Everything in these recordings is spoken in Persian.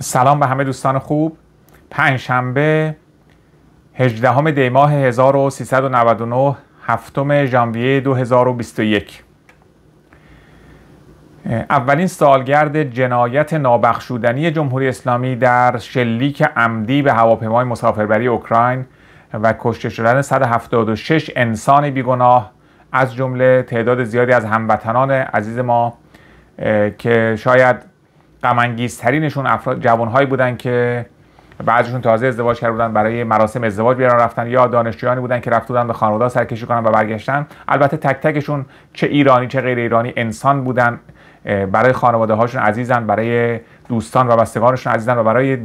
سلام به همه دوستان خوب پنجشنبه هجده همه دیماه 1399 هفتم ژانویه 2021 اولین سالگرد جنایت نابخشودنی جمهوری اسلامی در شلیک عمدی به هواپیمای مسافربری اوکراین و کشته شدن 176 انسان بیگناه از جمله تعداد زیادی از هموطنان عزیز ما که شاید غمانگیزترینشون افراد جوانهایی بودن که بعضیشون تازه ازدواج کرده بودن برای مراسم ازدواج بیرون رفتن یا دانشجویانی بودن که رفته بودن به خانواده سرکشی کنن و برگشتن البته تک تکشون چه ایرانی چه غیر ایرانی انسان بودن برای خانواده هاشون عزیزن برای دوستان و بستگانشون عزیزن و برای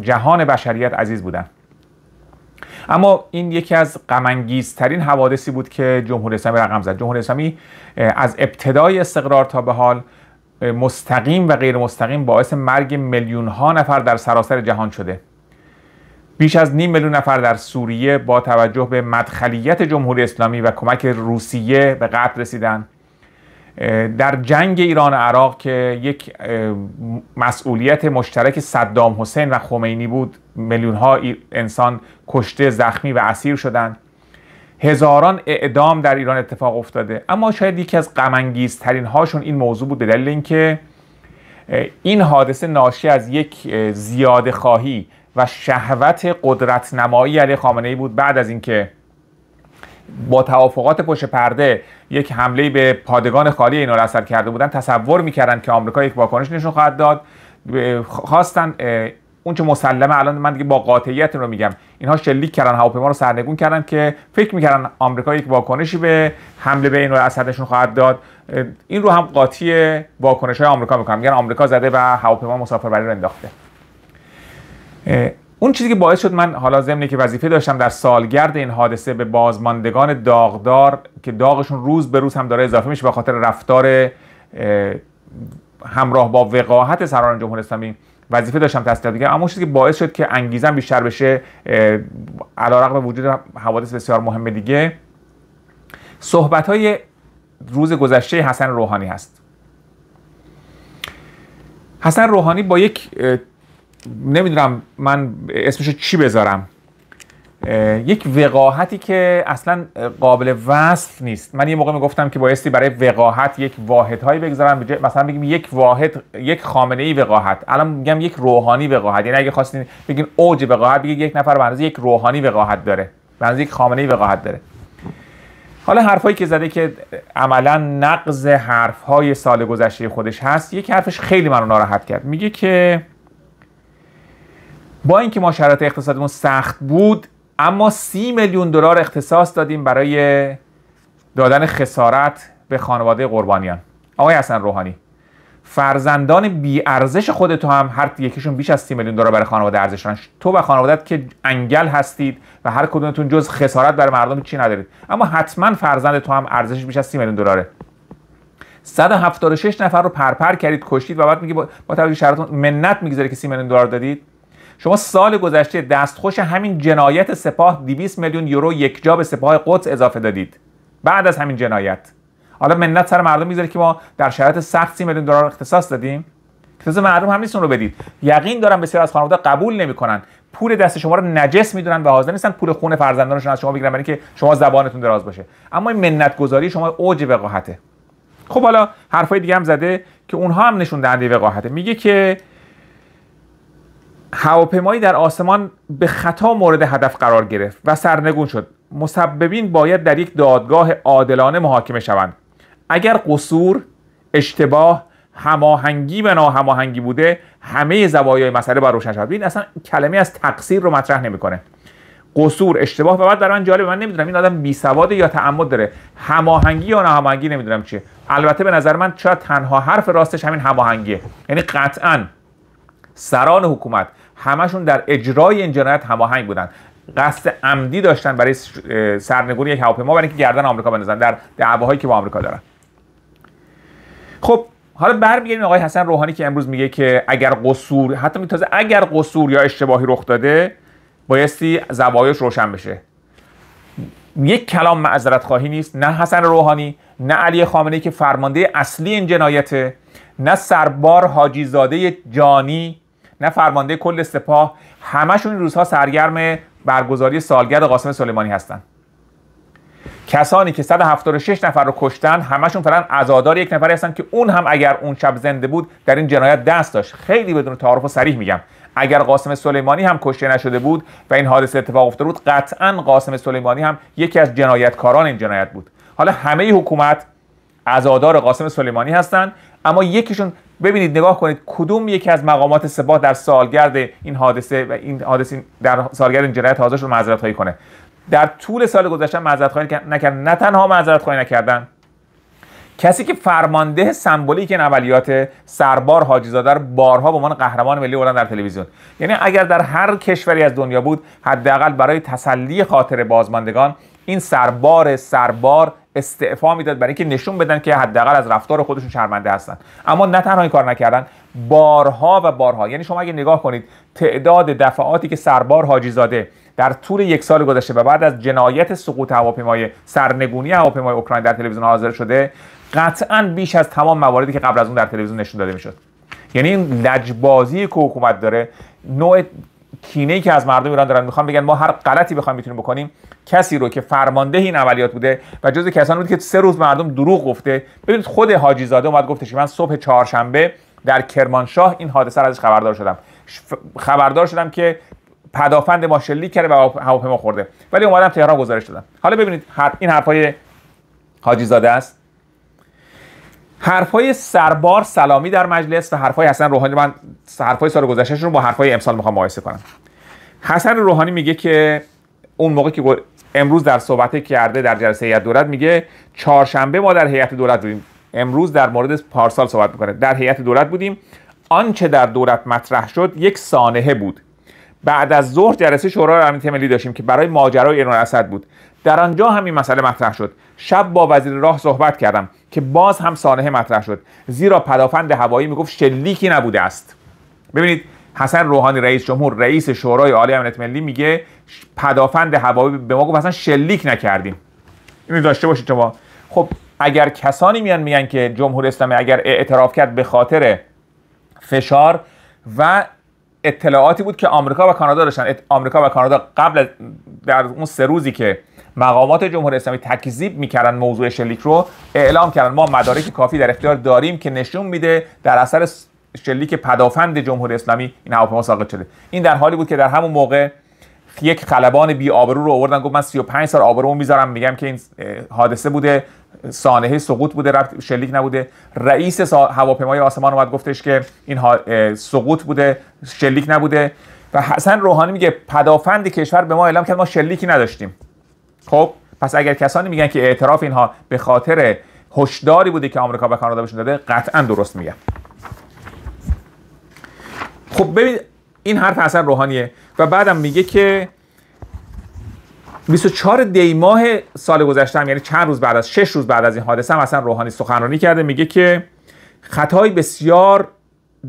جهان بشریت عزیز بودن اما این یکی از ترین حوادثی بود که جمهوری اسلامی رقم زد جمهوری اسلامی از ابتدای استقرار تا به حال مستقیم و غیر مستقیم باعث مرگ میلیون ها نفر در سراسر جهان شده بیش از نیم میلیون نفر در سوریه با توجه به مدخلیت جمهوری اسلامی و کمک روسیه به قتل رسیدن در جنگ ایران و عراق که یک مسئولیت مشترک صدام حسین و خمینی بود میلیون ها انسان کشته زخمی و اسیر شدند هزاران اعدام در ایران اتفاق افتاده اما شاید یکی از غم ترین هاشون این موضوع بود به دلیل اینکه این حادثه ناشی از یک زیاده خواهی و شهوت قدرت نمایی علی خامنه ای بود بعد از اینکه با توافقات پشت پرده یک حمله به پادگان خالی اینا را اثر کرده بودن تصور میکردن که آمریکا یک واکنش نشون خواهد داد خواستن اون چه مسلمه الان من دیگه با قاطعیت رو میگم اینها شلیک کردن هواپیما رو سرنگون کردن که فکر میکردن آمریکا یک واکنشی به حمله به این اسدشون خواهد داد این رو هم قاطی واکنش های آمریکا میکنن میگن آمریکا زده و هواپیما مسافربری رو انداخته اون چیزی که باعث شد من حالا ضمنی که وظیفه داشتم در سالگرد این حادثه به بازماندگان داغدار که داغشون روز به روز هم داره اضافه میشه به خاطر رفتار همراه با وقاحت سران جمهوری اسلامی وظیفه داشتم تصدیق دیگه اما چیزی که باعث شد که انگیزم بیشتر بشه علیرغم وجود حوادث بسیار مهم دیگه صحبت های روز گذشته حسن روحانی هست حسن روحانی با یک نمیدونم من اسمشو چی بذارم یک وقاحتی که اصلا قابل وصف نیست من یه موقع میگفتم که بایستی برای وقاحت یک واحد هایی بگذارم مثلا بگیم یک واحد یک خامنه ای وقاحت الان میگم یک روحانی وقاحت یعنی اگه خواستین بگین اوج وقاحت بگید یک نفر به یک روحانی وقاحت داره به یک خامنه ای وقاحت داره حالا حرفایی که زده که عملا نقض های سال گذشته خودش هست یک حرفش خیلی منو ناراحت کرد میگه که با اینکه ما شرایط اقتصادمون سخت بود اما سی میلیون دلار اختصاص دادیم برای دادن خسارت به خانواده قربانیان آقای حسن روحانی فرزندان بی ارزش خودتو هم هر یکیشون بیش از 30 میلیون دلار برای خانواده ارزش تو و خانوادت که انگل هستید و هر کدومتون جز خسارت برای مردم چی ندارید اما حتما فرزند تو هم ارزشش بیش از 30 میلیون دلاره 176 نفر رو پرپر کردید کشتید و بعد میگه با, با توجه شرایط منت میگذاره که 30 میلیون دلار دادید شما سال گذشته دستخوش همین جنایت سپاه 200 میلیون یورو یکجا به سپاه قدس اضافه دادید بعد از همین جنایت حالا منت سر مردم میذاره که ما در شرایط سخت سی میلیون دلار اختصاص دادیم اختصاص مردم هم رو بدید یقین دارم بسیار از خانواده قبول نمیکنن پول دست شما رو نجس میدونن و حاضر نیستن پول خون فرزندانشون از شما بگیرن برای اینکه شما زبانتون دراز باشه اما این گذاری شما اوج وقاحته خب حالا حرفای دیگه هم زده که اونها هم نشون دهنده وقاحته میگه که هواپیمایی در آسمان به خطا مورد هدف قرار گرفت و سرنگون شد مسببین باید در یک دادگاه عادلانه محاکمه شوند اگر قصور اشتباه هماهنگی و ناهماهنگی بوده همه زوایای مسئله باید روشن شود اصلا کلمه از تقصیر رو مطرح نمیکنه قصور اشتباه و بعد در من جالب من نمیدونم این آدم بی سواد یا تعمد داره هماهنگی یا ناهماهنگی نمیدونم چیه البته به نظر من شاید تنها حرف راستش همین هماهنگیه یعنی قطعا سران حکومت همشون در اجرای این جنایت هماهنگ بودن قصد عمدی داشتن برای سرنگونی یک هواپیما برای اینکه گردن آمریکا بنزن در دعواهایی که با آمریکا دارن خب حالا برمیگردیم آقای حسن روحانی که امروز میگه که اگر قصور حتی میتازه اگر قصور یا اشتباهی رخ داده بایستی زوایش روشن بشه یک کلام معذرت خواهی نیست نه حسن روحانی نه علی خامنه‌ای که فرمانده اصلی این جنایته نه سربار حاجی زاده جانی نه فرمانده کل سپاه همشون این روزها سرگرم برگزاری سالگرد قاسم سلیمانی هستند کسانی که 176 نفر رو کشتن همشون فعلا عزادار یک نفری هستن که اون هم اگر اون شب زنده بود در این جنایت دست داشت خیلی بدون تعارف و صریح میگم اگر قاسم سلیمانی هم کشته نشده بود و این حادثه اتفاق افتاده بود قطعا قاسم سلیمانی هم یکی از جنایتکاران این جنایت بود حالا همه حکومت عزادار قاسم سلیمانی هستند اما یکیشون ببینید نگاه کنید کدوم یکی از مقامات سپاه در سالگرد این حادثه و این حادثه در سالگرد این جنایت حاضر شد معذرت خواهی کنه در طول سال گذشته معذرت خواهی نکرد نه تنها معذرت خواهی نکردن کسی که فرمانده که این عملیات سربار حاجی زاده بارها به عنوان قهرمان ملی بردن در تلویزیون یعنی اگر در هر کشوری از دنیا بود حداقل برای تسلی خاطر بازماندگان این سربار سربار استعفا میداد برای اینکه نشون بدن که حداقل از رفتار خودشون شرمنده هستن اما نه تنها این کار نکردن بارها و بارها یعنی شما اگه نگاه کنید تعداد دفعاتی که سربار حاجی زاده در طول یک سال گذشته و بعد از جنایت سقوط هواپیمای سرنگونی هواپیمای اوکراین در تلویزیون حاضر شده قطعا بیش از تمام مواردی که قبل از اون در تلویزیون نشون داده میشد یعنی این لجبازی که حکومت داره نوع کینه که از مردم ایران دارن میخوان بگن ما هر غلطی بخوایم میتونیم بکنیم کسی رو که فرمانده این عملیات بوده و جز کسانی بود که سه روز مردم دروغ گفته ببینید خود حاجی زاده اومد گفتش من صبح چهارشنبه در کرمانشاه این حادثه رو ازش خبردار شدم خبردار شدم که پدافند ما شلیک کرده و هواپیما خورده ولی اومدم تهران گزارش دادم حالا ببینید این حرفای حاجی زاده است حرفای سربار سلامی در مجلس و حرفای حسن روحانی من حرفای سال رو با حرفای امسال میخوام مقایسه کنم حسن روحانی میگه که اون موقع که امروز در صحبت کرده در جلسه هیئت دولت میگه چهارشنبه ما در هیئت دولت بودیم امروز در مورد پارسال صحبت میکنه در هیئت دولت بودیم آنچه در دولت مطرح شد یک سانحه بود بعد از ظهر جلسه شورای امنیت ملی داشتیم که برای ماجرای ایران اسد بود در آنجا هم این مسئله مطرح شد شب با وزیر راه صحبت کردم که باز هم صالح مطرح شد زیرا پدافند هوایی میگفت شلیکی نبوده است ببینید حسن روحانی رئیس جمهور رئیس شورای عالی امنیت ملی میگه پدافند هوایی به ما گفت اصلا شلیک نکردیم اینو داشته باشید شما خب اگر کسانی میان میگن که جمهور اسلامی اگر اعتراف کرد به خاطر فشار و اطلاعاتی بود که آمریکا و کانادا داشتن آمریکا و کانادا قبل در اون سه روزی که مقامات جمهوری اسلامی تکذیب میکردن موضوع شلیک رو اعلام کردن ما مدارک کافی در اختیار داریم که نشون میده در اثر شلیک پدافند جمهوری اسلامی این هواپیما ساقط شده این در حالی بود که در همون موقع یک خلبان بی آبرو رو آوردن گفت من 35 سال آبرومو میذارم میگم که این حادثه بوده سانحه سقوط بوده رفت شلیک نبوده رئیس هواپیمای آسمان اومد گفتش که این سقوط بوده شلیک نبوده و حسن روحانی میگه پدافند کشور به ما اعلام کرد ما شلیکی نداشتیم خب پس اگر کسانی میگن که اعتراف اینها به خاطر هشداری بوده که آمریکا به کانادا بهشون داده قطعا درست میگن خب ببین این حرف حسن روحانیه و بعدم میگه که 24 دی ماه سال گذشته هم یعنی چند روز بعد از 6 روز بعد از این حادثه هم حسن روحانی سخنرانی کرده میگه که خطای بسیار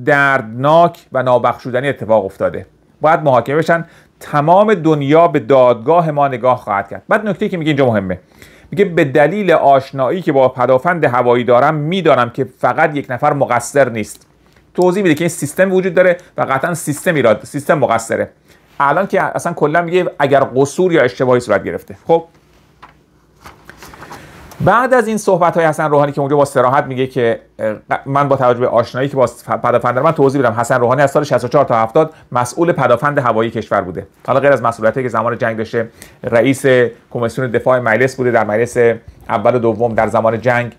دردناک و نابخشودنی اتفاق افتاده باید محاکمه بشن تمام دنیا به دادگاه ما نگاه خواهد کرد بعد نکته که میگه اینجا مهمه میگه به دلیل آشنایی که با پدافند هوایی دارم میدانم که فقط یک نفر مقصر نیست توضیح میده که این سیستم وجود داره و قطعا سیستم ایراد سیستم مقصره الان که اصلا کلا میگه اگر قصور یا اشتباهی صورت گرفته خب بعد از این صحبت های حسن روحانی که اونجا با سراحت میگه که من با توجه به آشنایی که با پدافند من توضیح بدم حسن روحانی از سال 64 تا 70 مسئول پدافند هوایی کشور بوده حالا غیر از مسئولیتی که زمان جنگ داشته رئیس کمیسیون دفاع مجلس بوده در مجلس اول و دوم در زمان جنگ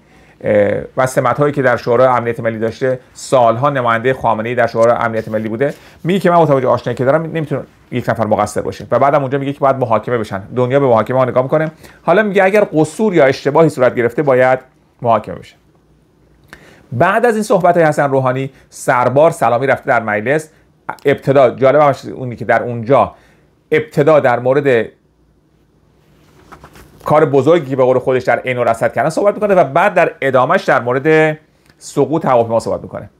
و سمت هایی که در شورای امنیت ملی داشته سالها نماینده خامنه ای در شورای امنیت ملی بوده میگه که من متوجه آشنایی که دارم نمیتونه یک نفر مقصر باشه و بعدم اونجا میگه که باید محاکمه بشن دنیا به محاکمه ها نگاه میکنه حالا میگه اگر قصور یا اشتباهی صورت گرفته باید محاکمه بشه بعد از این صحبت های حسن روحانی سربار سلامی رفته در مجلس ابتدا جالب اونی که در اونجا ابتدا در مورد کار بزرگی که به قول خودش در اینو رصد کردن صحبت میکنه و بعد در ادامهش در مورد سقوط هواپیما صحبت میکنه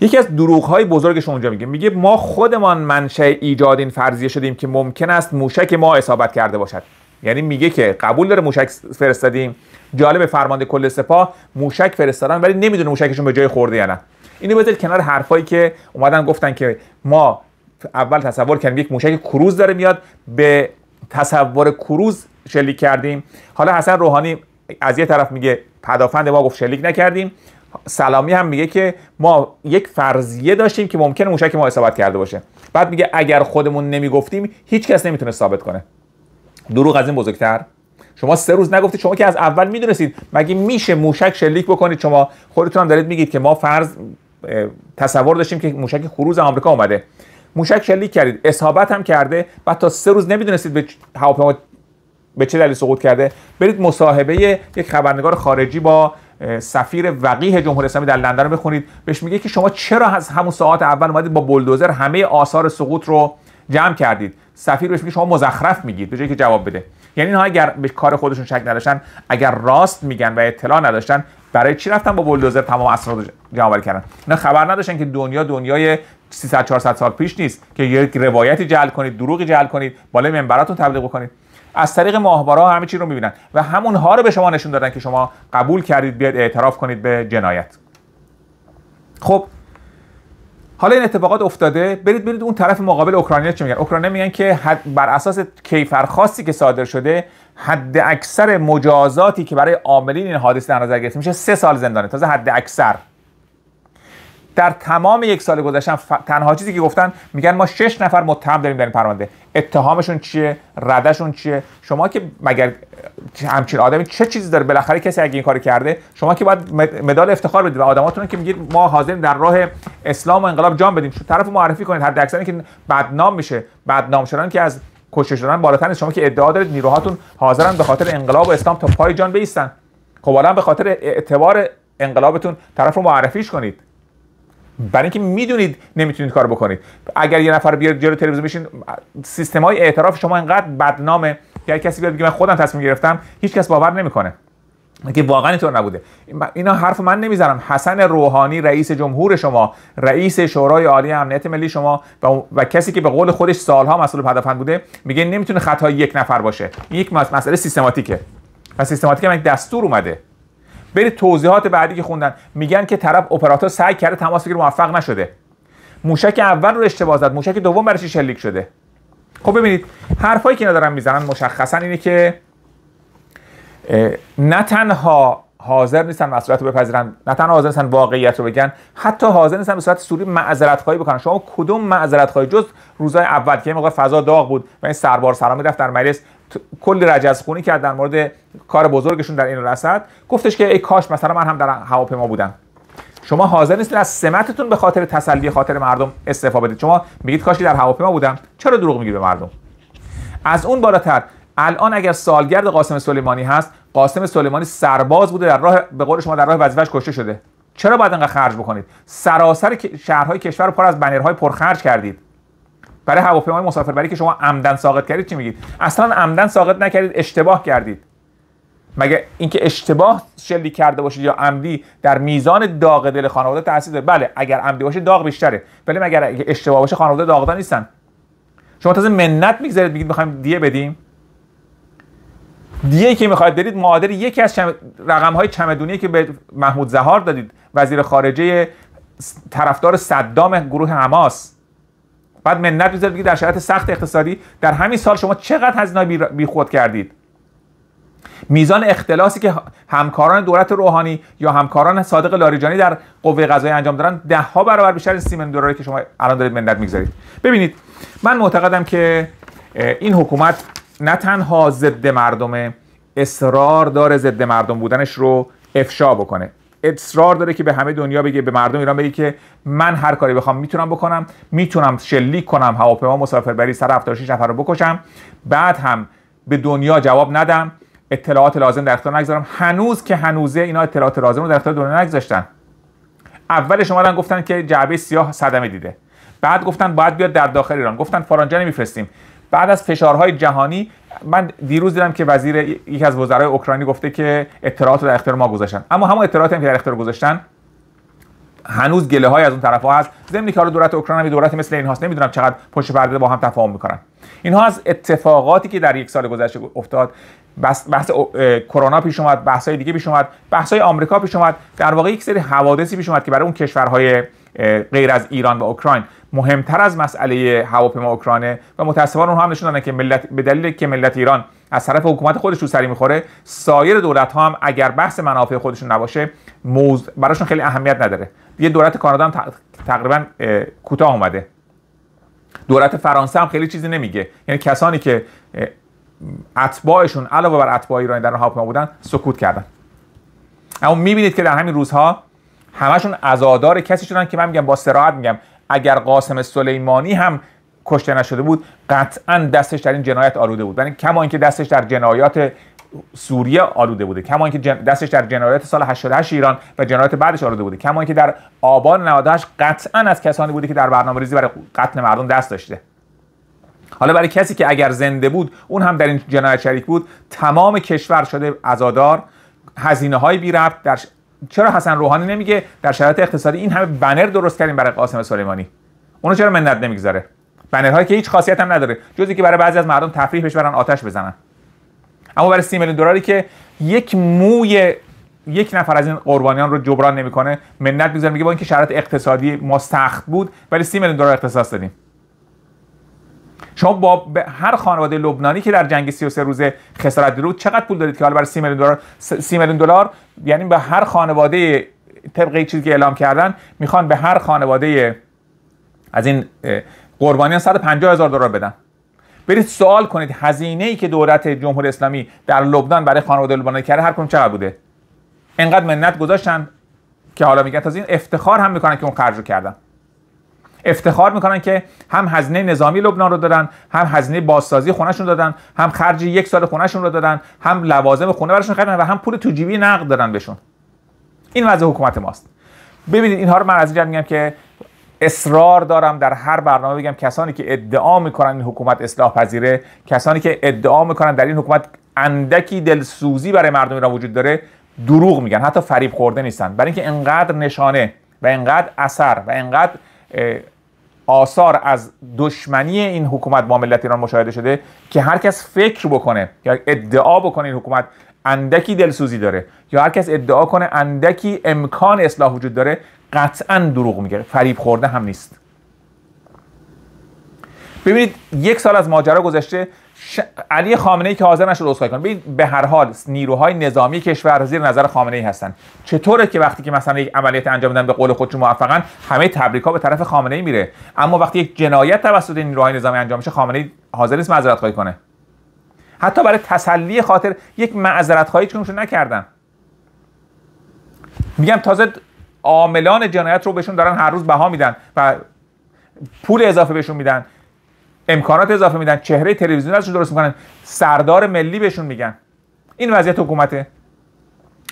یکی از دروغ های بزرگش اونجا میگه میگه ما خودمان منشه ایجاد این فرضیه شدیم که ممکن است موشک ما اصابت کرده باشد یعنی میگه که قبول داره موشک فرستادیم جالب فرمانده کل سپاه موشک فرستادن ولی نمیدونه موشکشون به جای خورده یا نه اینو بذار کنار حرفایی که اومدن گفتن که ما اول تصور کردیم یک موشک کروز داره میاد به تصور کروز شلیک کردیم حالا حسن روحانی از یه طرف میگه پدافند ما گفت شلیک نکردیم سلامی هم میگه که ما یک فرضیه داشتیم که ممکن موشک ما اصابت کرده باشه بعد میگه اگر خودمون نمیگفتیم هیچ کس نمیتونه ثابت کنه دروغ از این بزرگتر شما سه روز نگفتید شما که از اول میدونستید مگه میشه موشک شلیک بکنید شما خودتون هم دارید میگید که ما فرض تصور داشتیم که موشک خروز آمریکا اومده موشک شلیک کردید اصابت هم کرده بعد تا سه روز نمیدونستید به هواپیما به چه دلیل سقوط کرده برید مصاحبه یک خبرنگار خارجی با سفیر وقیه جمهوری اسلامی در لندن رو بخونید بهش میگه که شما چرا از همون ساعت اول اومدید با بلدوزر همه آثار سقوط رو جمع کردید سفیر بهش میگه شما مزخرف میگید به جایی که جواب بده یعنی اینها اگر به کار خودشون شک نداشتن اگر راست میگن و اطلاع نداشتن برای چی رفتن با بولدوزر تمام رو جمع کردن اینا خبر نداشتن که دنیا دنیای 300 400 سال پیش نیست که یک روایتی جعل کنید دروغی جعل کنید بالای منبراتون تبلیغ کنید از طریق ماهواره همه چی رو میبینن و همونها رو به شما نشون دادن که شما قبول کردید بیاد اعتراف کنید به جنایت خب حالا این اتفاقات افتاده برید برید اون طرف مقابل اوکراینیا چه میگن اوکراینیا میگن که بر اساس کیفرخواستی که صادر شده حد اکثر مجازاتی که برای عاملین این حادثه در نظر گرفته میشه سه سال زندانه تازه حد اکثر در تمام یک سال گذشته، ف... تنها چیزی که گفتن میگن ما شش نفر متهم داریم در این پرونده اتهامشون چیه ردشون چیه شما که مگر همچین آدمی چه چیزی داره بالاخره کسی اگه این کار کرده شما که باید مدال افتخار بدید و آدماتون که میگید ما حاضریم در راه اسلام و انقلاب جان بدیم طرف معرفی کنید هر دکسانی که بدنام میشه بدنام شدن که از کشش شدن بالاتر شما که ادعا دارید نیروهاتون حاضرن به خاطر انقلاب و اسلام تا پای جان بیستن خب به خاطر اعتبار انقلابتون طرف رو معرفیش کنید برای اینکه میدونید نمیتونید کار بکنید اگر یه نفر بیاد جلو تلویزیون بشین سیستم های اعتراف شما اینقدر بدنامه که هر کسی بیاد بگه من خودم تصمیم گرفتم هیچ کس باور نمیکنه که واقعا اینطور نبوده اینا حرف من نمیذارم حسن روحانی رئیس جمهور شما رئیس شورای عالی امنیت ملی شما و, و کسی که به قول خودش سالها مسئول پدافند بوده میگه نمیتونه خطای یک نفر باشه یک مسئله سیستماتیکه و سیستماتیک هم دستور اومده برید توضیحات بعدی که خوندن میگن که طرف اپراتور سعی کرده تماس بگیره موفق نشده موشک اول رو اشتباه زد موشک دوم برش شلیک شده خب ببینید حرفایی که ندارن میزنن مشخصا اینه که نه تنها حاضر نیستن مسئولیت رو بپذیرن نه تنها حاضر نیستن واقعیت رو بگن حتی حاضر نیستن به صورت سوری معذرت خواهی بکنن شما کدوم معذرت خواهی جز روزای اول که موقع فضا داغ بود و این سربار رفت در مجلس کلی رجزخونی کرد در مورد کار بزرگشون در این رسد گفتش که ای کاش مثلا من هم در هواپیما بودم شما حاضر نیستید از سمتتون به خاطر تسلی خاطر مردم استفا بدید شما میگید کاش در هواپیما بودم چرا دروغ میگی به مردم از اون بالاتر الان اگر سالگرد قاسم سلیمانی هست قاسم سلیمانی سرباز بوده در راه به قول شما در راه وظیفش کشته شده چرا باید انقدر خرج بکنید سراسر شهرهای کشور پر از بنرهای پرخرج کردید برای هواپیمای بری که شما عمدن ساقط کردید چی میگید اصلا عمدن ساقط نکردید اشتباه کردید مگه اینکه اشتباه شلی کرده باشید یا عمدی در میزان داغ دل خانواده تاثیر داره بله اگر عمدی باشه داغ بیشتره ولی بله اگر اشتباه باشه خانواده داغدار نیستن شما تازه مننت میگذارید میگید میخوایم دیه بدیم دیه که میخواید بدید معادل یکی از رقم های چمدونی که به محمود زهار دادید وزیر خارجه طرفدار صدام گروه حماس بعد منت میذارید در شرایط سخت اقتصادی در همین سال شما چقدر هزینه بیخود کردید میزان اختلاسی که همکاران دولت روحانی یا همکاران صادق لاریجانی در قوه قضایی انجام دارن ده ها برابر بیشتر از سیمن دلاری که شما الان دارید منت میگذارید ببینید من معتقدم که این حکومت نه تنها ضد مردمه اصرار داره ضد مردم بودنش رو افشا بکنه اصرار داره که به همه دنیا بگه به مردم ایران بگه که من هر کاری بخوام میتونم بکنم میتونم شلیک کنم هواپیما مسافربری 176 نفر رو بکشم بعد هم به دنیا جواب ندم اطلاعات لازم در اختیار نگذارم هنوز که هنوزه اینا اطلاعات لازم رو در اختیار دنیا نگذاشتن اولش اومدن گفتن که جعبه سیاه صدمه دیده بعد گفتن باید بیاد در داخل ایران گفتن فرانجه نمیفرستیم بعد از فشارهای جهانی من دیروز دیدم که وزیر یکی از وزرای اوکراینی گفته که اطلاعات رو در اختیار ما گذاشتن اما همون اطلاعاتی هم که در اختیار گذاشتن هنوز گله های از اون طرف ها هست ضمن که حالا دولت اوکراین هم دولت مثل این هاست نمیدونم چقدر پشت پرده با هم تفاهم میکنن اینها از اتفاقاتی که در یک سال گذشته افتاد بحث, کرونا پیش اومد بحث های دیگه پیش اومد بحث های آمریکا پیش اومد در واقع یک سری حوادثی پیش اومد که برای اون کشورهای غیر از ایران و اوکراین مهمتر از مسئله هواپیما اوکرانه و متاسفانه اونها هم نشون دادن که ملت به دلیل که ملت ایران از طرف حکومت خودش رو سری میخوره سایر دولت ها هم اگر بحث منافع خودشون نباشه موز براشون خیلی اهمیت نداره یه دولت کانادا هم تقریبا کوتاه اومده دولت فرانسه هم خیلی چیزی نمیگه یعنی کسانی که اتباعشون علاوه بر اتباع ایرانی در هواپیما بودن سکوت کردن اما میبینید که در همین روزها همشون عزادار کسی شدن که من میگم با سراحت میگم اگر قاسم سلیمانی هم کشته نشده بود قطعا دستش در این جنایت آلوده بود یعنی کما اینکه دستش در جنایات سوریه آلوده بوده کما اینکه دستش در جنایات سال 88 ایران و جنایات بعدش آلوده بوده کما اینکه در آبان 98 قطعا از کسانی بوده که در برنامه ریزی برای قتل مردم دست داشته حالا برای کسی که اگر زنده بود اون هم در این جنایت شریک بود تمام کشور شده عزادار هزینه های بی در چرا حسن روحانی نمیگه در شرایط اقتصادی این همه بنر درست کردیم برای قاسم سلیمانی اونو چرا منت نمیگذاره بنرهایی که هیچ خاصیت هم نداره جزی که برای بعضی از مردم تفریح برن آتش بزنن اما برای سی میلیون دلاری که یک موی یک نفر از این قربانیان رو جبران نمیکنه منت میگذاره میگه با اینکه شرایط اقتصادی ما سخت بود ولی سی میلیون دلار اختصاص دادیم شما با هر خانواده لبنانی که در جنگ 33 روزه خسارت دیده چقدر پول دارید که حالا برای 30 میلیون دلار 30 میلیون دلار یعنی به هر خانواده طبق چیزی که اعلام کردن میخوان به هر خانواده از این قربانیان 150 هزار دلار بدن برید سوال کنید هزینه ای که دولت جمهوری اسلامی در لبنان برای خانواده لبنانی کرده هر کدوم چقدر بوده انقدر منت گذاشتن که حالا میگن تا این افتخار هم میکنن که اون خرج رو کردن افتخار میکنن که هم هزینه نظامی لبنان رو دادن هم هزینه بازسازی خونهشون دادن هم خرج یک سال خونهشون رو دادن هم لوازم خونه براشون خریدن و هم پول تو جیبی نقد دادن بهشون این وضع حکومت ماست ببینید اینها رو من از اینجا میگم که اصرار دارم در هر برنامه بگم کسانی که ادعا میکنن این حکومت اصلاح پذیره کسانی که ادعا میکنن در این حکومت اندکی دلسوزی برای مردم ایران وجود داره دروغ میگن حتی فریب خورده نیستن برای اینکه انقدر نشانه و انقدر اثر و انقدر آثار از دشمنی این حکومت با ملت ایران مشاهده شده که هر کس فکر بکنه یا ادعا بکنه این حکومت اندکی دلسوزی داره یا هر کس ادعا کنه اندکی امکان اصلاح وجود داره قطعا دروغ میگه فریب خورده هم نیست ببینید یک سال از ماجرا گذشته ش... علی خامنه ای که حاضر نشد اسکای کنه ببین به هر حال نیروهای نظامی کشور زیر نظر خامنه ای هستن چطوره که وقتی که مثلا یک عملیات انجام میدن به قول خودشون موفقا همه تبریکا به طرف خامنه ای میره اما وقتی یک جنایت توسط نیروهای نظامی انجام میشه خامنه ای حاضر نیست معذرت خواهی کنه حتی برای تسلی خاطر یک معذرت خواهی چونشون نکردن میگم تازه عاملان جنایت رو بهشون دارن هر روز بها میدن و پول اضافه بهشون میدن امکانات اضافه میدن چهره تلویزیون ازشون درست میکنن سردار ملی بهشون میگن این وضعیت حکومته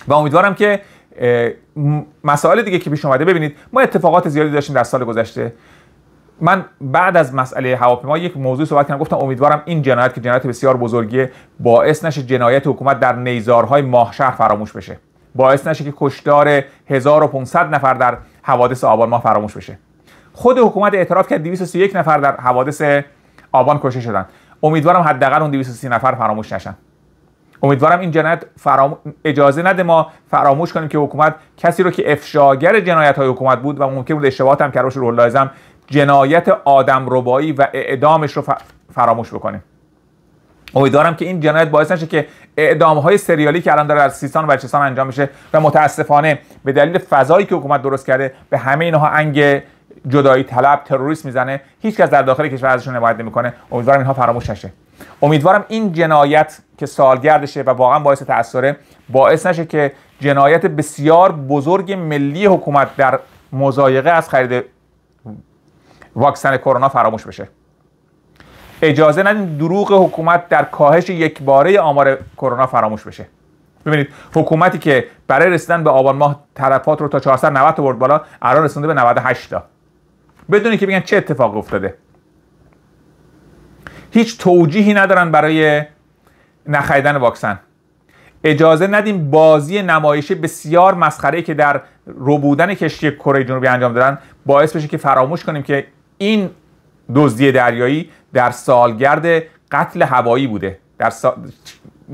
و امیدوارم که مسائل دیگه که پیش اومده ببینید ما اتفاقات زیادی داشتیم در سال گذشته من بعد از مسئله هواپیما یک موضوع صحبت کردم گفتم امیدوارم این جنایت که جنایت بسیار بزرگی باعث نشه جنایت حکومت در نیزارهای ماهشهر فراموش بشه باعث نشه که کشدار 1500 نفر در حوادث آبان ماه فراموش بشه خود حکومت اعتراف کرد 231 نفر در حوادث آبان کشته شدن امیدوارم حداقل اون 230 نفر فراموش نشن امیدوارم این جنایت فرام... اجازه نده ما فراموش کنیم که حکومت کسی رو که افشاگر جنایت های حکومت بود و ممکن بود اشتباهات هم کرده رو لازم جنایت آدم ربایی و اعدامش رو فراموش بکنیم امیدوارم که این جنایت باعث نشه که اعدام های سریالی که الان داره در سیستان و بلوچستان انجام میشه و متاسفانه به دلیل فضایی که حکومت درست کرده به همه اینها انگ جدایی طلب تروریست میزنه کس در داخل کشور ازشون نباید نمیکنه امیدوارم اینها فراموش نشه امیدوارم این جنایت که سالگردشه و واقعا باعث تاثره باعث نشه که جنایت بسیار بزرگ ملی حکومت در مزایقه از خرید واکسن کرونا فراموش بشه اجازه ندین دروغ حکومت در کاهش باره آمار کرونا فراموش بشه ببینید حکومتی که برای رسیدن به آبان ماه طرفات رو تا 490 برد بالا الان رسونده به 98 تا بدون که بگن چه اتفاق افتاده هیچ توجیهی ندارن برای نخریدن واکسن اجازه ندیم بازی نمایشی بسیار مسخره که در روبودن کشتی کره جنوبی انجام دادن باعث بشه که فراموش کنیم که این دزدی دریایی در سالگرد قتل هوایی بوده در,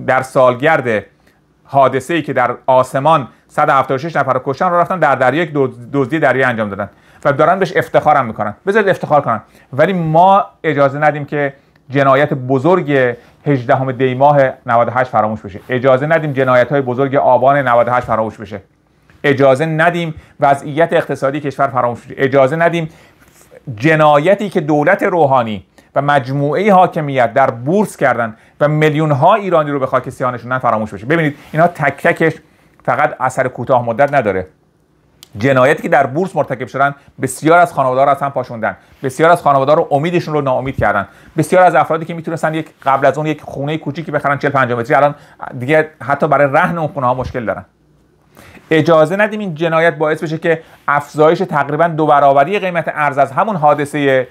در سالگرد حادثه ای که در آسمان 176 نفر رو کشتن رو رفتن در دریا یک دزدی دریایی انجام دادن و دارن بهش افتخارم میکنن بذارید افتخار کنن ولی ما اجازه ندیم که جنایت بزرگ 18 دی ماه 98 فراموش بشه اجازه ندیم جنایت های بزرگ آبان 98 فراموش بشه اجازه ندیم وضعیت اقتصادی کشور فراموش بشه اجازه ندیم جنایتی که دولت روحانی و مجموعه حاکمیت در بورس کردن و میلیون ها ایرانی رو به خاک سیانشون فراموش بشه ببینید اینها تک تکش فقط اثر کوتاه مدت نداره جنایتی که در بورس مرتکب شدن بسیار از ها رو از هم پاشوندن بسیار از خانواده‌ها رو امیدشون رو ناامید کردن بسیار از افرادی که میتونستن یک قبل از اون یک خونه کوچیکی بخرن 40 50 متری الان دیگه حتی برای رهن اون خونه ها مشکل دارن اجازه ندیم این جنایت باعث بشه که افزایش تقریبا دو برابری قیمت ارز از همون حادثه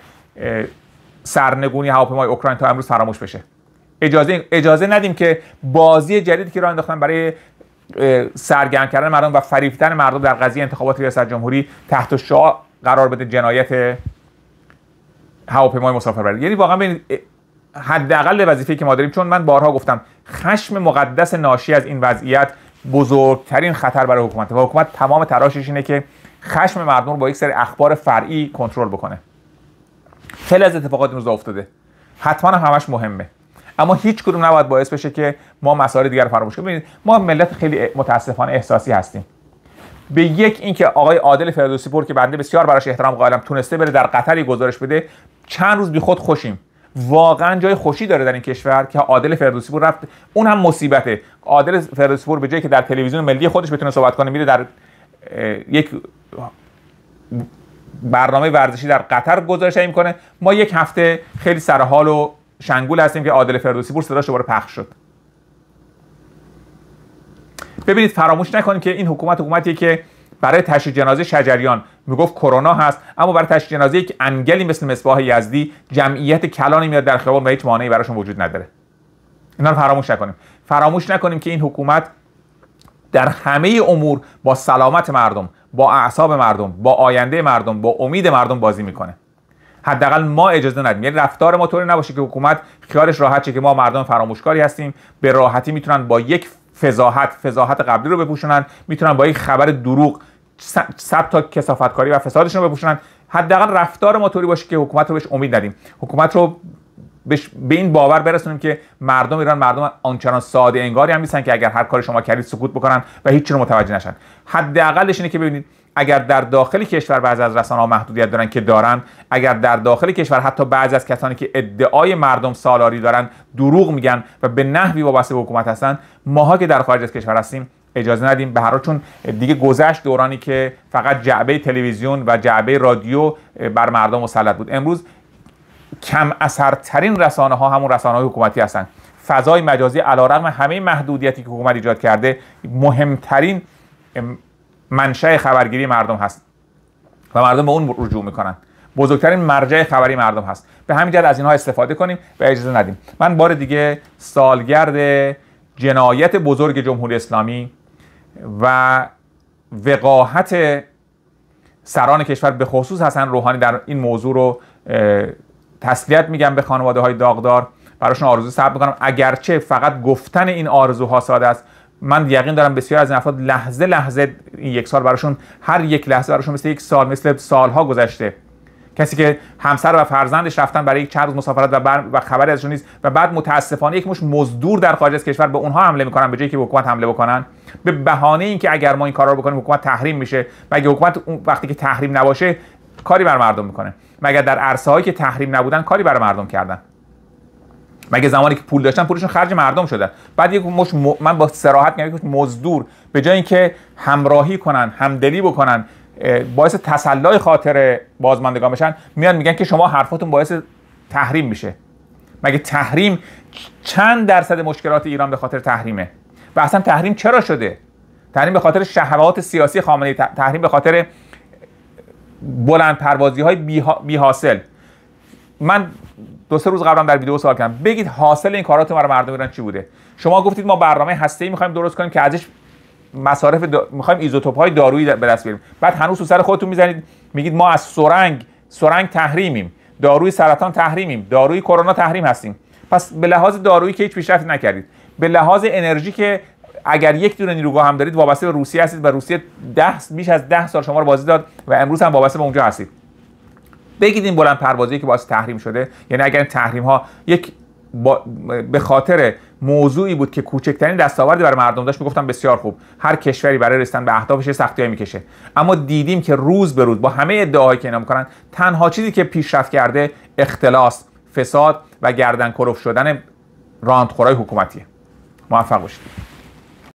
سرنگونی هواپیمای اوکراین تا امروز فراموش بشه اجازه اجازه ندیم که بازی جدیدی که راه انداختن برای سرگرم کردن مردم و فریفتن مردم در قضیه انتخابات ریاست جمهوری تحت شعا قرار بده جنایت هواپیمای برد. یعنی واقعا ببینید حداقل وظیفه که ما داریم چون من بارها گفتم خشم مقدس ناشی از این وضعیت بزرگترین خطر برای حکومت و حکومت تمام تراشش اینه که خشم مردم رو با یک سری اخبار فرعی کنترل بکنه خیلی از اتفاقات این افتاده حتما همش مهمه اما هیچ کدوم نباید باعث بشه که ما مسائل دیگر فراموش کنیم ببینید ما ملت خیلی متاسفانه احساسی هستیم به یک اینکه آقای عادل فردوسی پور که بنده بسیار براش احترام قائلم تونسته بره در قطری گزارش بده چند روز بی خود خوشیم واقعا جای خوشی داره در این کشور که عادل فردوسی پور رفت اون هم مصیبته عادل فردوسی پور به جایی که در تلویزیون ملی خودش بتونه صحبت کنه میره در یک برنامه ورزشی در قطر گزارش میکنه ما یک هفته خیلی سرحال و شنگول هستیم که عادل فردوسی پور صداش دوباره پخش شد ببینید فراموش نکنید که این حکومت حکومتیه که برای تشییع جنازه شجریان میگفت کرونا هست اما برای تشییع جنازه یک انگلی مثل مصباح یزدی جمعیت کلانی میاد در خیابان و هیچ مانعی براشون وجود نداره اینا رو فراموش نکنیم فراموش نکنیم که این حکومت در همه امور با سلامت مردم با اعصاب مردم با آینده مردم با امید مردم بازی میکنه حداقل ما اجازه ندیم یعنی رفتار ما طوری نباشه که حکومت خیالش راحت شه که ما مردم فراموشکاری هستیم به راحتی میتونن با یک فضاحت فضاحت قبلی رو بپوشونن میتونن با یک خبر دروغ سب تا کسافتکاری و فسادشون رو بپوشونن حداقل رفتار ما طوری باشه که حکومت رو بهش امید ندیم حکومت رو به این باور برسونیم که مردم ایران مردم آنچنان ساده انگاری هم نیستن که اگر هر کاری شما کردید سکوت بکنن و هیچ رو متوجه نشن حداقلش اینه که ببینید اگر در داخل کشور بعضی از رسانه ها محدودیت دارن که دارن اگر در داخل کشور حتی بعضی از کسانی که ادعای مردم سالاری دارن دروغ میگن و به نحوی وابسته به حکومت هستن ماها که در خارج از کشور هستیم اجازه ندیم به هر چون دیگه گذشت دورانی که فقط جعبه تلویزیون و جعبه رادیو بر مردم مسلط بود امروز کم اثرترین رسانه ها همون رسانه های حکومتی هستند فضای مجازی علیرغم همه محدودیتی که حکومت ایجاد کرده مهمترین منشأ خبرگیری مردم هست و مردم به اون رجوع میکنن بزرگترین مرجع خبری مردم هست به همین جهت از اینها استفاده کنیم و اجازه ندیم من بار دیگه سالگرد جنایت بزرگ جمهوری اسلامی و وقاحت سران کشور به خصوص حسن روحانی در این موضوع رو تسلیت میگم به خانواده های داغدار براشون آرزو صبر میکنم اگرچه فقط گفتن این آرزوها ساده است من یقین دارم بسیار از این افراد لحظه لحظه این یک سال براشون هر یک لحظه براشون مثل یک سال مثل سالها گذشته کسی که همسر و فرزندش رفتن برای یک چند روز مسافرت و, خبری ازشون نیست و بعد متاسفانه یک مش مزدور در خارج از کشور به اونها حمله میکنن به جایی که به حکومت حمله بکنن به بهانه اینکه اگر ما این کارا رو بکنیم حکومت تحریم میشه و اگه حکومت وقتی که تحریم نباشه کاری بر مردم میکنه مگر در عرصه که تحریم نبودن کاری بر مردم کردن مگه زمانی که پول داشتن پولشون خرج مردم شدن بعد یک مش م... من با سراحت میگم که مزدور به جای اینکه همراهی کنن همدلی بکنن باعث تسلای خاطر بازماندگان بشن میان میگن که شما حرفاتون باعث تحریم میشه مگه تحریم چند درصد مشکلات ایران به خاطر تحریمه و اصلا تحریم چرا شده تحریم به خاطر شهرات سیاسی خامنه تحریم به خاطر بلند پروازی های بی, بی حاصل من دو سه روز قبلا در ویدیو سوال کردم بگید حاصل این کارات ما رو مردم ایران چی بوده شما گفتید ما برنامه هسته‌ای میخوایم درست کنیم که ازش مصارف دا... میخوایم ایزوتوپ دارویی به دست بیاریم بعد هنوز سر خودتون می‌زنید میگید ما از سرنگ سرنگ تحریمیم داروی سرطان تحریمیم داروی کرونا تحریم هستیم پس به لحاظ دارویی که هیچ پیشرفتی نکردید به لحاظ انرژی که اگر یک دونه نیروگاه هم دارید وابسته به روسیه هستید و روسیه 10 بیش از 10 سال شما رو بازی داد و امروز هم وابسته به اونجا هستید بگید این بلند پروازی که باز تحریم شده یعنی اگر تحریم ها یک به خاطر موضوعی بود که کوچکترین دستاوردی برای مردم داشت میگفتم بسیار خوب هر کشوری برای رسیدن به اهدافش سختیایی میکشه اما دیدیم که روز به روز با همه ادعاهایی که اینا میکنن تنها چیزی که پیشرفت کرده اختلاس فساد و گردن شدن راندخورای حکومتیه موفق باشید